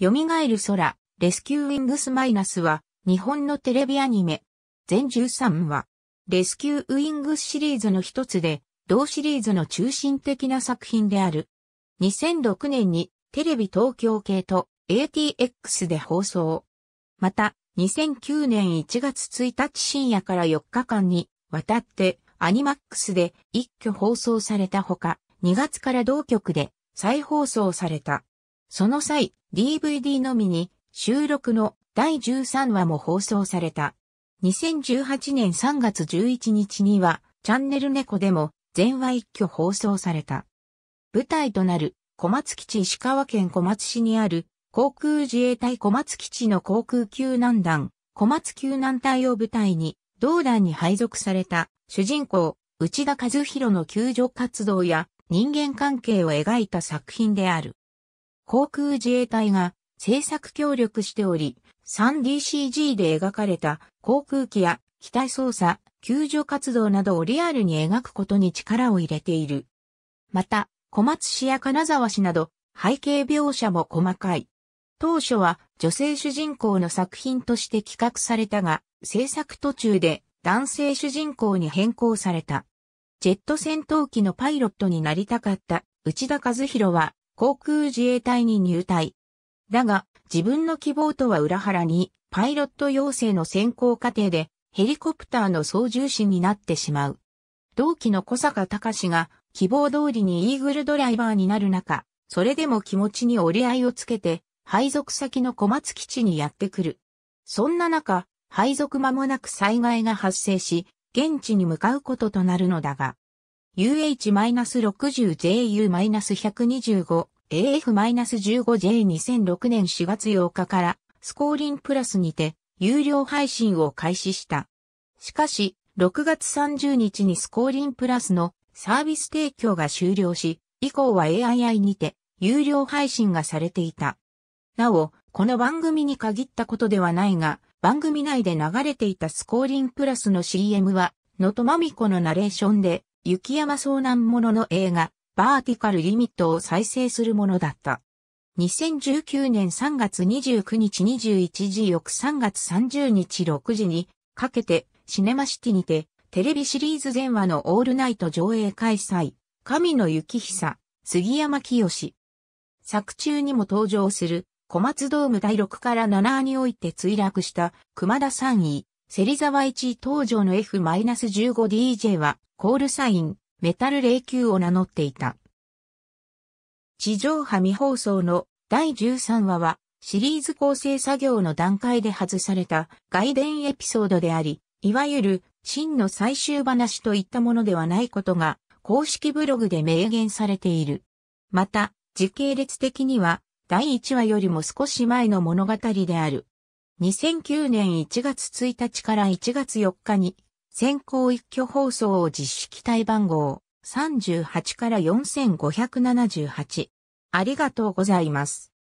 蘇る空、レスキューウィングスマイナスは、日本のテレビアニメ。全13話。レスキューウィングスシリーズの一つで、同シリーズの中心的な作品である。2006年に、テレビ東京系と ATX で放送。また、2009年1月1日深夜から4日間に、わたって、アニマックスで一挙放送されたほか、2月から同局で再放送された。その際、DVD のみに収録の第13話も放送された。2018年3月11日には、チャンネル猫でも全話一挙放送された。舞台となる小松基地石川県小松市にある航空自衛隊小松基地の航空救難団、小松救難隊を舞台に、同団に配属された主人公、内田和弘の救助活動や人間関係を描いた作品である。航空自衛隊が制作協力しており、3DCG で描かれた航空機や機体操作、救助活動などをリアルに描くことに力を入れている。また、小松市や金沢市など背景描写も細かい。当初は女性主人公の作品として企画されたが、制作途中で男性主人公に変更された。ジェット戦闘機のパイロットになりたかった内田和弘は航空自衛隊に入隊。だが、自分の希望とは裏腹に、パイロット養成の選考過程で、ヘリコプターの操縦士になってしまう。同期の小坂隆が、希望通りにイーグルドライバーになる中、それでも気持ちに折り合いをつけて、配属先の小松基地にやってくる。そんな中、配属間もなく災害が発生し、現地に向かうこととなるのだが、UH-60JU-125AF-15J2006 年4月8日からスコーリンプラスにて有料配信を開始した。しかし、6月30日にスコーリンプラスのサービス提供が終了し、以降は AII にて有料配信がされていた。なお、この番組に限ったことではないが、番組内で流れていたスコーリンプラスの CM は、のとまみこのナレーションで雪山遭難者の映画、バーティカルリミットを再生するものだった。2019年3月29日21時翌3月30日6時にかけてシネマシティにてテレビシリーズ全話のオールナイト上映開催。神の雪久、杉山清。作中にも登場する小松ドーム第6から7において墜落した熊田三位、芹沢1登場の F-15DJ は、コールサイン、メタル09を名乗っていた。地上波未放送の第13話は、シリーズ構成作業の段階で外された外伝エピソードであり、いわゆる真の最終話といったものではないことが、公式ブログで明言されている。また、時系列的には、第1話よりも少し前の物語である。2009年1月1日から1月4日に先行一挙放送を実施期待番号38から4578。ありがとうございます。